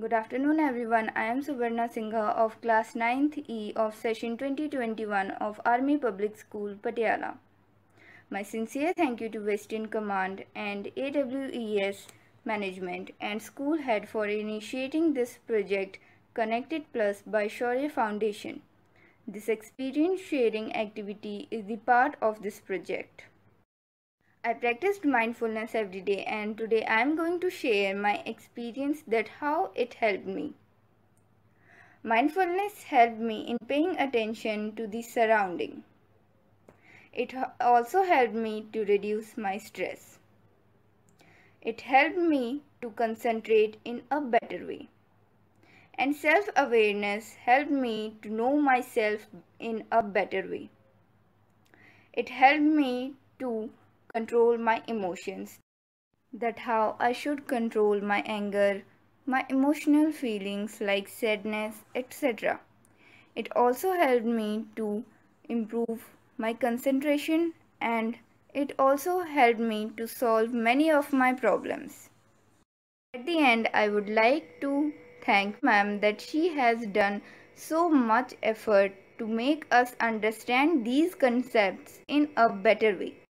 Good afternoon everyone. I am Subarna Singha of class 9th E of session 2021 of Army Public School Patiala. My sincere thank you to Western Command and AWES Management and School Head for initiating this project Connected Plus by Shaurya Foundation. This experience sharing activity is the part of this project. I practiced mindfulness every day and today I am going to share my experience that how it helped me. Mindfulness helped me in paying attention to the surrounding. It also helped me to reduce my stress. It helped me to concentrate in a better way. And self-awareness helped me to know myself in a better way. It helped me to control my emotions, that how I should control my anger, my emotional feelings like sadness, etc. It also helped me to improve my concentration and it also helped me to solve many of my problems. At the end, I would like to thank ma'am that she has done so much effort to make us understand these concepts in a better way.